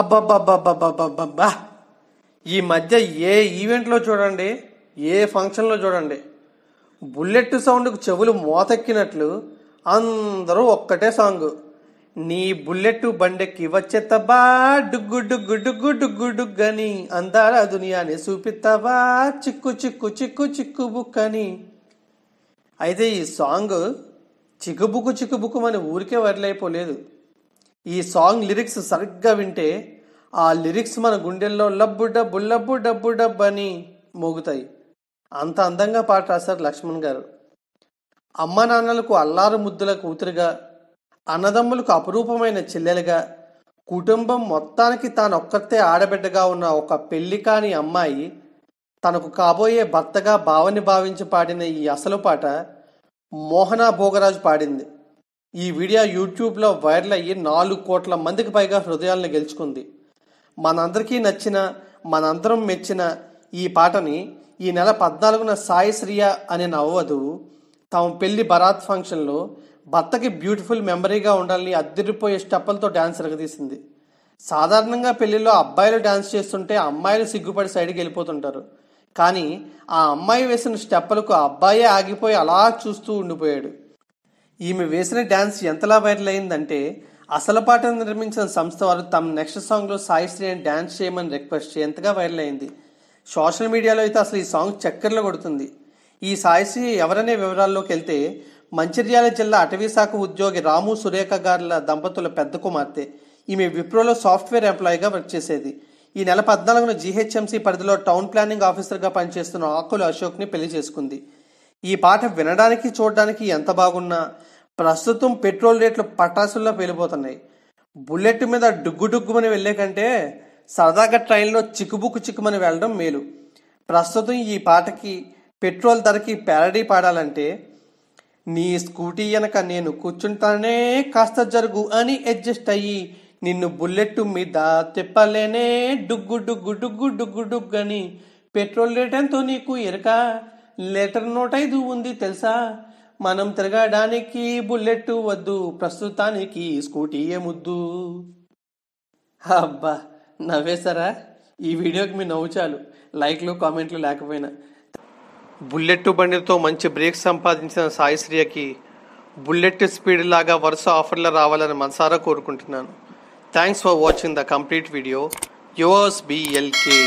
అబ్బబ్బబ్బబ్బబ్బబ్బబ్బా ఈ మధ్య ఏ ఈవెంట్లో చూడండి ఏ ఫంక్షన్లో చూడండి బుల్లెట్ సౌండ్కు చెవులు మోతెక్కినట్లు అందరూ ఒక్కటే సాంగ్ నీ బుల్లెట్ బండెక్కి వచ్చేత్తబా డుగ్గు డుగ్గు డుగ్గు డుగ్గు డుగ్గని అందాల దునియాని చూపిత్తవా చిక్కు చిక్కు చిక్కు చిక్కు బుక్కని అయితే ఈ సాంగ్ చిక్కుబుక్కు చిక్కుబుక్కు మన ఊరికే వదిలైపోలేదు ఈ సాంగ్ లిరిక్స్ సరిగ్గా వింటే ఆ లిరిక్స్ మన గుండెల్లో లబ్బు డబ్బు లబ్బు డబ్బు డబ్బు అని మోగుతాయి అంత అందంగా పాట రాశారు లక్ష్మణ్ గారు అమ్మ నాన్నలకు అల్లారు ముద్దుల కూతురుగా అన్నదమ్ములకు అపురూపమైన చెల్లెలుగా కుటుంబం మొత్తానికి తాను ఒక్కతే ఆడబిడ్డగా ఉన్న ఒక పెళ్లి కాని అమ్మాయి తనకు కాబోయే భర్తగా భావని భావించి పాడిన ఈ అసలు పాట మోహన భోగరాజు పాడింది ఈ వీడియో యూట్యూబ్లో వైరల్ అయ్యి నాలుగు కోట్ల మందికి పైగా హృదయాలను గెలుచుకుంది మనందరికీ నచ్చిన మనందరం మెచ్చిన ఈ పాటని ఈ నెల పద్నాలుగున సాయి శ్రియ అనే నవ్వధువు తమ పెళ్లి బరాత్ ఫంక్షన్లో భర్తకి బ్యూటిఫుల్ మెమరీగా ఉండాలని అద్దరిపోయే స్టెప్పులతో డ్యాన్స్ రగదీసింది సాధారణంగా పెళ్లిలో అబ్బాయిలు డ్యాన్స్ చేస్తుంటే అమ్మాయిలు సిగ్గుపడి సైడ్కి వెళ్ళిపోతుంటారు కానీ ఆ అమ్మాయి వేసిన స్టెప్పులకు అబ్బాయే ఆగిపోయి అలా చూస్తూ ఉండిపోయాడు ఈమె వేసిన డ్యాన్స్ ఎంతలా వైరల్ అయిందంటే అసలు పాటను నిర్మించిన సంస్థ వారు తమ నెక్స్ట్ సాంగ్లో సాయిశ్రీ అని డ్యాన్స్ చేయమని రిక్వెస్ట్ ఎంతగా వైరల్ అయింది సోషల్ మీడియాలో అయితే అసలు ఈ సాంగ్ చక్కెరలో కొడుతుంది ఈ సాయిశ్రీ ఎవరనే వివరాల్లోకి వెళ్తే మంచిర్యాల జిల్లా అటవీశాఖ ఉద్యోగి రాము సురేఖ గారుల దంపతుల పెద్ద కుమార్తె ఈమె విప్రోలో సాఫ్ట్వేర్ ఎంప్లాయీగా వర్క్ చేసేది ఈ నెల పద్నాలుగున జీహెచ్ఎంసీ పరిధిలో టౌన్ ప్లానింగ్ ఆఫీసర్గా పనిచేస్తున్న ఆకుల అశోక్ని పెళ్లి చేసుకుంది ఈ పాట వినడానికి చూడడానికి ఎంత బాగున్నా ప్రస్తుతం పెట్రోల్ రేట్లు పటాసుల్లో పెళ్ళిపోతున్నాయి బుల్లెట్ మీద డుగ్గు డుగ్గుమని వెళ్ళే కంటే సరదాగా ట్రైన్లో చిక్కుబుక్కు చిక్కుమని వెళ్ళడం మేలు ప్రస్తుతం ఈ పాటకి పెట్రోల్ ధరకి ప్యారడీ పాడాలంటే నీ స్కూటీ వెనక నేను కూర్చుంటానే కాస్త జరుగు అని అడ్జస్ట్ అయ్యి నిన్ను బుల్లెట్ మీద తిప్పలేనే డుగ్గు డుగ్గు డుగ్గు డుగ్గు డుగ్గు అని పెట్రోల్ రేట్ ఎంతో నీకు ఎరక లెటర్ నోట్ ఐదు ఉంది తెలుసా మనం తిరగడానికి బుల్లెట్ వద్దు ప్రస్తుతానికి స్కూటీ ఏముద్దు అబ్బా నవ్వేశారా ఈ వీడియోకి మీ నవ్వు చాలు లైక్లు కామెంట్లు లేకపోయినా బుల్లెట్ బండితో మంచి బ్రేక్ సంపాదించిన సాయిశ్రీయకి బుల్లెట్ స్పీడ్ లాగా వరుస ఆఫర్లు రావాలని మనసారా కోరుకుంటున్నాను thanks for watching the complete video yours BLK